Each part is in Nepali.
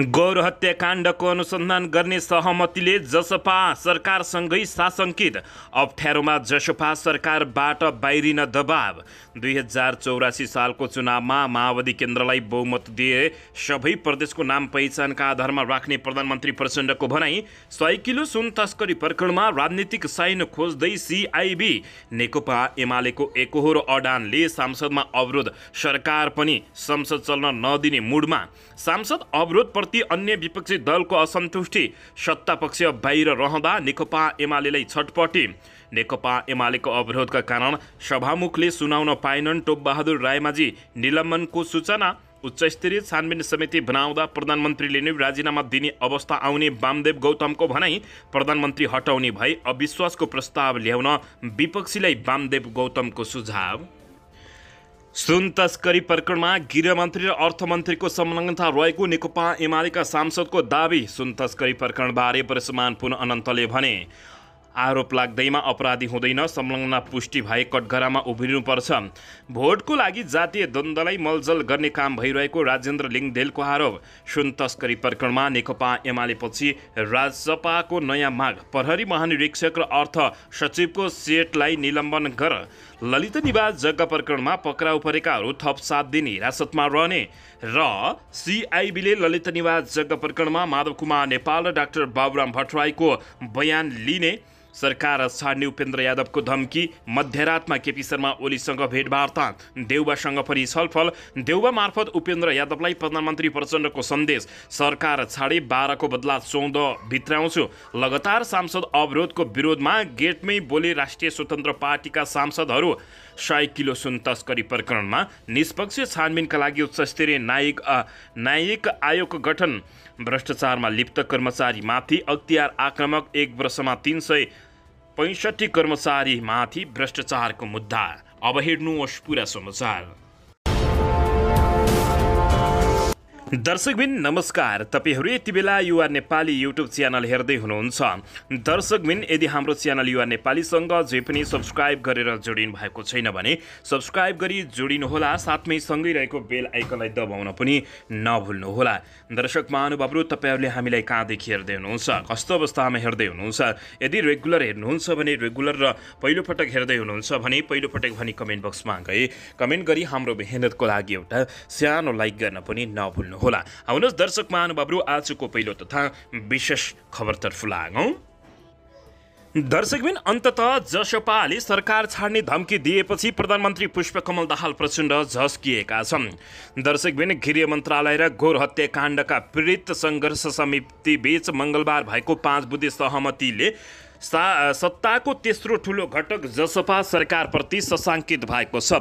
गौर हत्याकाण्डको अनुसन्धान गर्ने सहमतिले जसपा सरकारसँगै शासङ्कित अप्ठ्यारोमा जसपा सरकारबाट बाहिरिन दबाव दुई हजार चौरासी सालको चुनावमा माओवादी केन्द्रलाई बहुमत दिए सबै प्रदेशको नाम पहिचानका आधारमा राख्ने प्रधानमन्त्री प्रचण्डको भनाई सय किलो सुन तस्करी प्रकरणमा राजनीतिक साइन खोज्दै सिआइबी नेकपा एमालेको एकहोरो अडानले सांसदमा अवरोध सरकार पनि संसद चल्न नदिने मुडमा सांसद अवरोध प्रति अन्य विपक्षी दलको असन्तुष्टि सत्तापक्ष बाहिर रहँदा नेकपा एमालेलाई छटपटी नेकपा एमालेको अवरोधका कारण सभामुखले सुनाउन पाएनन् टोपबहादुर रायमाझी निलम्बनको सूचना उच्चस्तरीय छानबिन समिति बनाउँदा प्रधानमन्त्रीले नै राजीनामा दिने अवस्था आउने वामदेव गौतमको भनाई प्रधानमन्त्री हटाउने भए अविश्वासको प्रस्ताव ल्याउन विपक्षीलाई वामदेव गौतमको सुझाव सुन तस्करी प्रकरणमा गृहमन्त्री र अर्थमन्त्रीको संलग्नता रहेको नेकपा एमालेका सांसदको दावी सुन तस्करी प्रकरणबारे वर्षमान पुन अनन्तले भने आरोप लाग्दैमा अपराधी हुँदैन संलग्न पुष्टि भए कटघरामा उभिनुपर्छ भोटको लागि जातीय द्वन्द्वलाई मलजल गर्ने काम भइरहेको राजेन्द्र लिङदेलको आरोप सुन तस्करी प्रकरणमा नेकपा एमालेपछि राजसपाको नयाँ माग प्रहरी महानिरीक्षक र अर्थ सचिवको सेटलाई निलम्बन गर ललित निवास जग्गा प्रकरणमा पक्राउ परेकाहरू थप सात दिन हिरासतमा रहने र सिआइबीले ललित निवास जग्गा प्रकरणमा माधव कुमार नेपाल र डाक्टर बाबुराम भट्टराईको बयान लिने सरकार छाड्ने उपेन्द्र यादवको धम्की मध्यरातमा केपी शर्मा ओलीसँग भेटवार्ता देउबासँग पनि छलफल देउबा मार्फत उपेन्द्र यादवलाई प्रधानमन्त्री प्रचण्डको सन्देश सरकार छाडे बाह्रको बदला चौध भित्राउँछु लगातार सांसद अवरोधको विरोधमा गेटमै बोले राष्ट्रिय स्वतन्त्र पार्टीका सांसदहरू सय किलो सुन तस्करी प्रकरणमा निष्पक्ष छानबिनका लागि उच्चस्तरीय न्यायिक न्यायिक आयोगको गठन भ्रष्टाचारमा लिप्त कर्मचारीमाथि अख्तियार आक्रमक एक वर्षमा तिन सय पैँसठी कर्मचारीमाथि भ्रष्टाचारको मुद्दा अब हेर्नुहोस् पुरा समाचार दर्शकबिन नमस्कार तपाईँहरू यति बेला युआर नेपाली युट्युब च्यानल हेर्दै हुनुहुन्छ दर्शकबिन यदि हाम्रो च्यानल युवा नेपालीसँग जे पनि सब्सक्राइब गरेर जोडिनु भएको छैन भने सब्सक्राइब गरी जोडिनुहोला साथमै सँगै रहेको बेल आइकनलाई दबाउन पनि नभुल्नुहोला दर्शक महानुभावहरू तपाईँहरूले हामीलाई कहाँदेखि हेर्दै हुनुहुन्छ कस्तो अवस्थामा हेर्दै हुनुहुन्छ यदि रेगुलर हेर्नुहुन्छ भने रेगुलर र पहिलोपटक हेर्दै हुनुहुन्छ भने पहिलोपटक भनी कमेन्ट बक्समा गए कमेन्ट गरी हाम्रो मेहनतको लागि एउटा सानो लाइक गर्न पनि नभुल्नु होला आउनुहोस् दर्शक महानुभावहरू आजको पहिलो तथा विशेष खबरतर्फ लागौँ दर्शकबिन अन्तत जसपाले सरकार छाड्ने धम्की दिएपछि प्रधानमन्त्री पुष्पकमल दाहाल प्रचण्ड झस्किएका छन् दर्शकबिन गृह मन्त्रालय र घोर हत्याकाण्डका पीडित सङ्घर्ष समितिबीच मङ्गलबार भएको पाँच बुद्धि सहमतिले सा सत्ताको तेस्रो ठुलो घटक जसपा सरकारप्रति सशाङ्कित भएको छ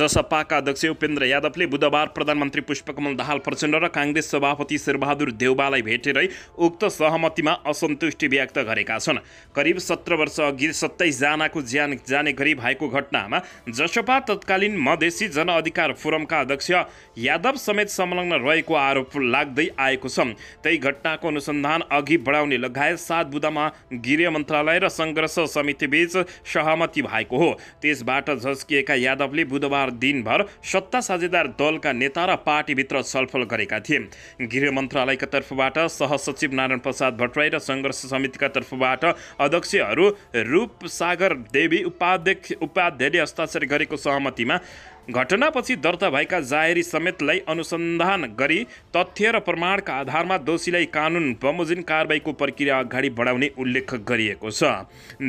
जसपाका अध्यक्ष उपेन्द्र यादवले बुधबार प्रधानमन्त्री पुष्पकमल दाहाल प्रचण्ड र काङ्ग्रेस सभापति शेरबहादुर देउबालाई भेटेरै उक्त सहमतिमा असन्तुष्टि व्यक्त गरेका छन् करिब सत्र वर्ष अघि सत्ताइसजनाको ज्यान जाने गरी भएको घटनामा जसपा तत्कालीन मधेसी जनअधिकार फोरमका अध्यक्ष यादव समेत संलग्न रहेको आरोप लाग्दै आएको छ त्यही घटनाको अनुसन्धान अघि बढाउने लगायत सात बुधामा गृह मन्त्रालय मन्त्रालय र सङ्घर्ष समितिबीच सहमति भएको हो त्यसबाट झस्किएका यादवले बुधबार दिनभर सत्ता साझेदार दलका नेता र पार्टीभित्र छलफल गरेका थिए गृह मन्त्रालयका तर्फबाट सहसचिव नारायण प्रसाद भट्टराई र सङ्घर्ष समितिका तर्फबाट अध्यक्षहरू रूपसागर देवी उपाध्यक्ष उपाध्यायले हस्ताक्षर गरेको सहमतिमा घटनापछि दर्ता भएका जाहेरी समेतलाई अनुसन्धान गरी तथ्य र प्रमाणका आधारमा दोषीलाई कानुन बमोजिम कारवाहीको प्रक्रिया अगाडि बढाउने उल्लेख गरिएको छ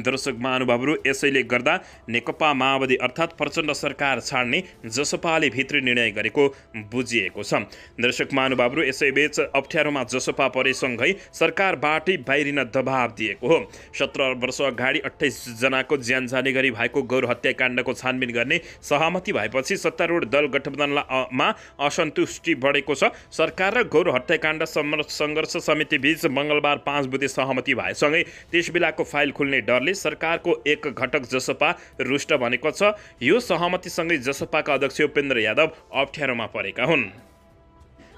दर्शक महानुभावहरू यसैले गर्दा नेकपा माओवादी अर्थात् प्रचण्ड सरकार छाड्ने जसपाले भित्री निर्णय गरेको बुझिएको छ दर्शक महानुभावहरू यसैबीच अप्ठ्यारोमा जसपा परेसँगै सरकारबाटै बाहिरिन दबाव दिएको हो सत्र वर्ष अगाडि अठाइसजनाको ज्यान जाने गरी भएको गौर हत्याकाण्डको छानबिन गर्ने सहमति भएपछि वर्षपछि सत्तारूढ दल गठबन्धनमा असन्तुष्टि बढेको छ सरकार र घोर हत्याकाण्ड सङ्घर्ष समितिबीच मङ्गलबार पाँच बुधे सहमति भएसँगै त्यसबेलाको फाइल खुल्ने डरले सरकारको एक घटक जसपा रुष्ट भनेको छ यो सहमतिसँगै जसपाका अध्यक्ष उपेन्द्र यादव अप्ठ्यारोमा परेका हुन्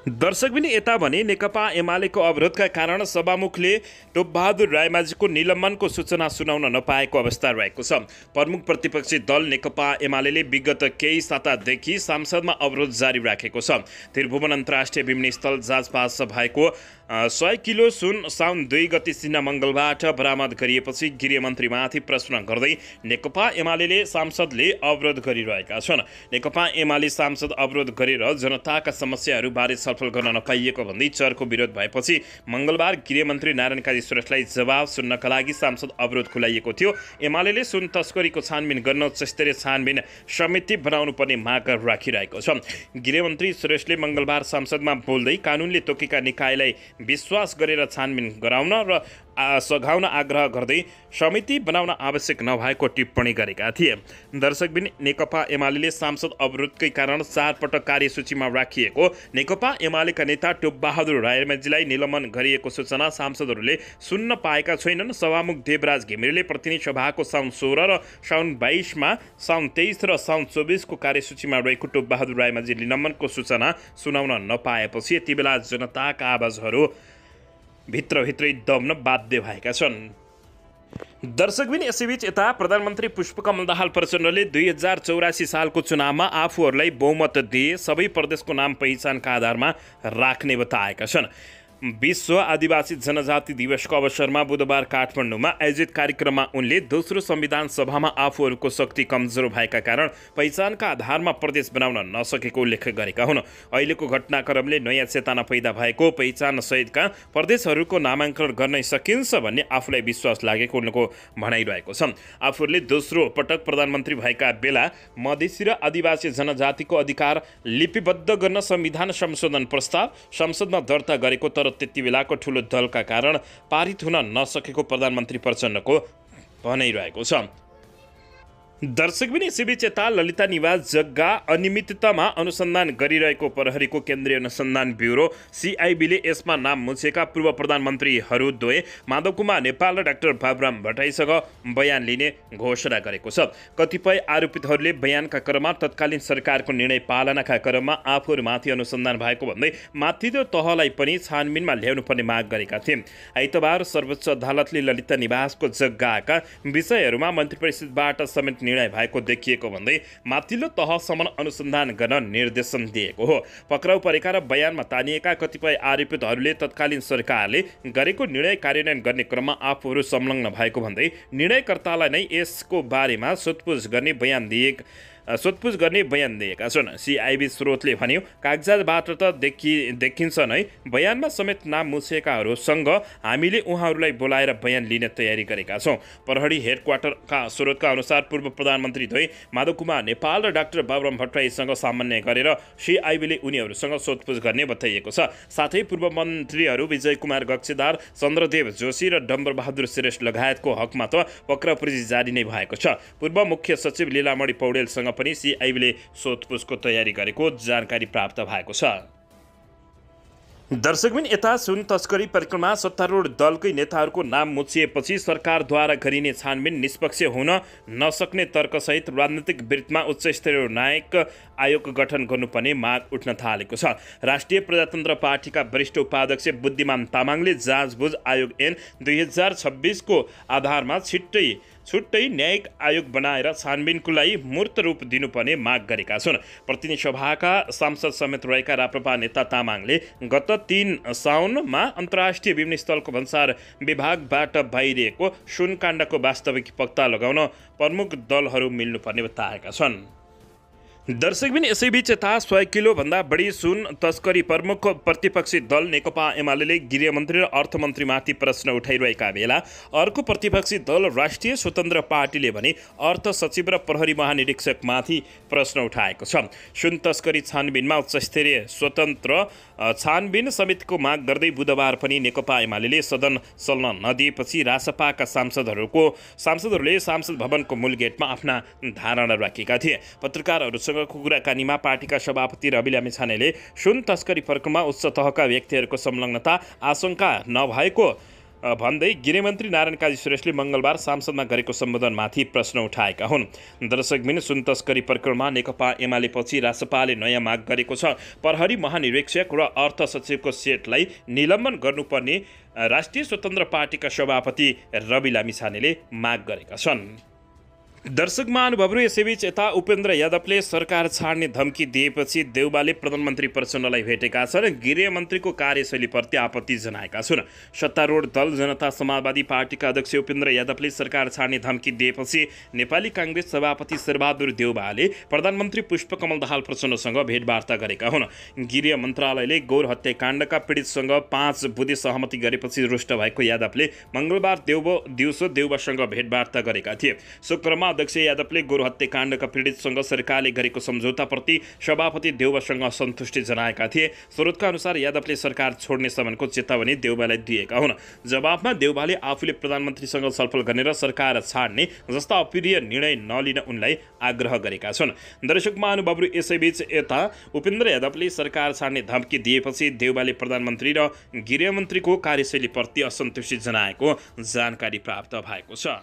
दर्शक पनि यता भने नेकपा एमालेको अवरोधका कारण सभामुखले टोपबहादुर रायमाझीको निलम्बनको सूचना सुनाउन नपाएको अवस्था रहेको छ प्रमुख प्रतिपक्षी दल नेकपा एमाले विगत केही सातादेखि सांसदमा अवरोध जारी राखेको छ त्रिभुवन अन्तर्राष्ट्रिय विमानस्थल जाजपास भएको सय किलो सुन साउन दुई गति सिन्हा मङ्गलबाट बरामद गरिएपछि गृहमन्त्रीमाथि प्रश्न गर्दै नेकपा एमाले सांसदले अवरोध गरिरहेका छन् नेकपा एमाले सांसद अवरोध गरेर जनताका समस्याहरूबारे छलफल गर्न नपाइएको भन्दै चरको विरोध भएपछि मङ्गलबार गृहमन्त्री नारायण काजी श्रेष्ठलाई जवाब सुन्नका लागि सांसद अवरोध खुलाइएको थियो एमाले सुन तस्करीको छानबिन गर्न उच्चस्तरीय छानबिन समिति बनाउनु पर्ने माग राखिरहेको छ गृहमन्त्री श्रेष्ठले मङ्गलबार सांसदमा बोल्दै कानुनले तोकेका निकायलाई विश्वास गरेर छानबिन गराउन र सघाउन आग्रह गर्दै समिति बनाउन आवश्यक नभएको टिप्पणी गरेका थिए दर्शकबिन नेकपा एमाले सांसद अवरोधकै कारण चारपटक कार्यसूचीमा राखिएको नेकपा एमालेका नेता टोपबहादुर रायमाजीलाई निलम्बन गरिएको सूचना सांसदहरूले सुन्न पाएका छैनन् सभामुख देवराज घिमिरेले प्रतिनिधि सभाको साउन सोह्र र साउन बाइसमा साउन तेइस र साउन चौबिसको कार्यसूचीमा रहेको टोपबहादुर रायमाझी निलम्बनको सूचना सुनाउन नपाएपछि यति बेला जनताका आवाजहरू भित्रभित्रै दम्न बाध्य भएका छन् दर्शकबिन यसैबीच यता प्रधानमन्त्री पुष्पकमल दाहाल प्रचण्डले दुई हजार चौरासी सालको चुनावमा आफूहरूलाई बहुमत दिए सबै प्रदेशको नाम पहिचानका आधारमा राख्ने बताएका छन् विश्व आदिवासी जनजाति दिवसको अवसरमा बुधबार काठमाडौँमा आयोजित कार्यक्रममा उनले दोस्रो संविधान सभामा आफूहरूको शक्ति कमजोर भएका कारण पहिचानका आधारमा प्रदेश बनाउन नसकेको उल्लेख गरेका हुन् अहिलेको घटनाक्रमले नयाँ चेतना पैदा भएको पहिचान सहितका प्रदेशहरूको नामाङ्कन गर्नै सकिन्छ भन्ने आफूलाई विश्वास लागेको उनको भनाइरहेको छ आफूहरूले दोस्रो पटक प्रधानमन्त्री भएका बेला मधेसी र आदिवासी जनजातिको अधिकार लिपिबद्ध गर्न संविधान संशोधन प्रस्ताव संसदमा दर्ता गरेको तर त्यति बेलाको ठुलो दलका कारण पारित हुन नसकेको प्रधानमन्त्री प्रचण्डको भनाइरहेको छ दर्शकबिनी सिबी चेता ललिता निवास जग्गा अनियमिततामा अनुसन्धान गरिरहेको प्रहरीको केन्द्रीय अनुसन्धान ब्युरो सिआइबीले यसमा नाम मुछेका पूर्व प्रधानमन्त्रीहरू द्वय माधव कुमार नेपाल र डाक्टर बाबुराम भट्टाईसँग बयान लिने घोषणा गरेको छ कतिपय आरोपितहरूले बयानका क्रममा तत्कालीन सरकारको निर्णय पालनाका क्रममा आफूहरूमाथि अनुसन्धान भएको भन्दै माथिल्लो तहलाई पनि छानबिनमा ल्याउनुपर्ने माग गरेका थिए आइतबार सर्वोच्च अदालतले ललिता निवासको जग्गाका विषयहरूमा मन्त्री परिषदबाट समेत निर्णय भएको देखिएको भन्दै माथिल्लो तहसम्म अनुसन्धान गर्न निर्देशन दिएको हो पक्राउ परेका र बयानमा तानिएका कतिपय आरोपितहरूले तत्कालीन सरकारले गरेको निर्णय कार्यान्वयन गर्ने क्रममा आफूहरू संलग्न भएको भन्दै निर्णयकर्तालाई नै यसको बारेमा सोधपुछ गर्ने बयान दिए सोधपुछ गर्ने बयान दिएका छन् सिआइबी स्रोतले भन्यो कागजातबाट त देखि देखिन्छ नै बयानमा समेत नाम मुछेकाहरूसँग हामीले उहाँहरूलाई बोलाएर बयान लिने तयारी गरेका छौँ प्रहरी हेड हेडक्वार्टरका स्रोतका अनुसार पूर्व प्रधानमन्त्री धोइ माधव कुमार नेपाल र डाक्टर बाबुराम भट्टराईसँग सामान्य गरेर सिआइबीले उनीहरूसँग सोधपुछ गर्ने बताइएको छ साथै पूर्व मन्त्रीहरू विजय कुमार गक्षेदार चन्द्रदेव जोशी र डम्बरबहादुर श्रेष्ठ लगायतको हकमा त पक्राउ जारी नै भएको छ पूर्व मुख्य सचिव लीलामणि पौडेलसँग पनि सिआइबीले सोधपुछको तयारी गरेको जानकारी प्राप्त भएको छ दर्शकबिन यता सुन तस्करी परिक्रमा सत्तारूढ दलकै नेताहरूको नाम मुछिएपछि सरकारद्वारा गरिने छानबिन निष्पक्ष हुन नसक्ने तर्कसहित राजनैतिक वृत्तमा उच्चस्तरीय नायक आयोग गठन गर्नुपर्ने माग उठ्न थालेको छ राष्ट्रिय प्रजातन्त्र पार्टीका वरिष्ठ उपाध्यक्ष बुद्धिमान तामाङले जाँचबुझ आयोग एन दुई हजार छब्बिसको आधारमा छिट्टै छुट्टै न्यायिक आयोग बनाएर छानबिनको लागि मूर्त रूप दिनुपर्ने माग गरेका छन् प्रतिनिधि सभाका सांसद समेत रहेका राप्रपा नेता तामाङले गत तिन साउनमा अन्तर्राष्ट्रिय स्थलको भन्सार विभागबाट बाहिरिएको सुनकाण्डको वास्तविक पत्ता लगाउन प्रमुख दलहरू मिल्नुपर्ने बताएका छन् दर्शकबिन यसैबीच यता सय किलोभन्दा बढी सुन तस्करी प्रमुख प्रतिपक्षी दल नेकपा एमाले गृहमन्त्री र अर्थमन्त्रीमाथि प्रश्न उठाइरहेका बेला अर्को प्रतिपक्षी दल राष्ट्रिय स्वतन्त्र पार्टीले भने अर्थ सचिव र प्रहरी महानिरीक्षकमाथि प्रश्न उठाएको छ सुन तस्करी छानबिनमा उच्चस्तरीय स्वतन्त्र छानबिन समितिको माग गर्दै बुधबार पनि नेकपा एमाले सदन चल्न नदिएपछि रासपाका सांसदहरूको सांसदहरूले सांसद भवनको मूल गेटमा आफ्ना धारणा राखेका थिए पत्रकारहरूसँग मसँग कुराकानीमा पार्टीका सभापति रवि लामिछानेले सुन तस्करी प्रकरणमा उच्च तहका व्यक्तिहरूको संलग्नता आशंका नभएको भन्दै गृहमन्त्री नारायण काजी सुरेशले मङ्गलबार सांसदमा गरेको सम्बोधनमाथि प्रश्न उठाएका हुन् दर्शकबिन सुन तस्करी प्रकरणमा नेकपा एमाले पछि रासपाले नयाँ माग गरेको छ प्रहरी महानिरीक्षक र अर्थ सचिवको सेटलाई निलम्बन गर्नुपर्ने राष्ट्रिय स्वतन्त्र पार्टीका सभापति रवि लामिछानेले माग गरेका छन् दर्शक महानुभावहरू यसैबीच यता उपेन्द्र यादवले सरकार छाड्ने धम्की दिएपछि देउबाले प्रधानमन्त्री प्रचण्डलाई भेटेका छन् गृहमन्त्रीको कार्यशैलीप्रति आपत्ति जनाएका छन् सत्तारूढ दल जनता समाजवादी पार्टीका अध्यक्ष उपेन्द्र यादवले सरकार छाड्ने धम्की दिएपछि नेपाली काङ्ग्रेस सभापति शेरबहादुर देउबाले प्रधानमन्त्री पुष्पकमल दाहाल प्रचण्डसँग भेटवार्ता गरेका हुन् गृह मन्त्रालयले गौर हत्याकाण्डका पीडितसँग पाँच बुधे सहमति गरेपछि रुष्ट भएको यादवले मङ्गलबार देउब दिउँसो देउबासँग भेटवार्ता गरेका थिए शुक्रमा अध्यक्ष यादवले हत्याकाण्डका पीडितसँग सरकारले गरेको सम्झौताप्रति सभापति देउबासँग सन्तुष्टि जनाएका थिए स्रोतका अनुसार यादवले सरकार छोड्ने समयको चेतावनी देउबालाई दिएका हुन् जवाफमा देउबाले आफूले प्रधानमन्त्रीसँग छलफल गरेर सरकार छाड्ने जस्ता अप्रिय निर्णय नलिन उनलाई आग्रह गरेका छन् दर्शक महानुभावहरू यसैबीच यता उपेन्द्र यादवले सरकार छाड्ने धम्की दिएपछि देउबाले प्रधानमन्त्री र गृहमन्त्रीको कार्यशैलीप्रति असन्तुष्टि जनाएको जानकारी प्राप्त भएको छ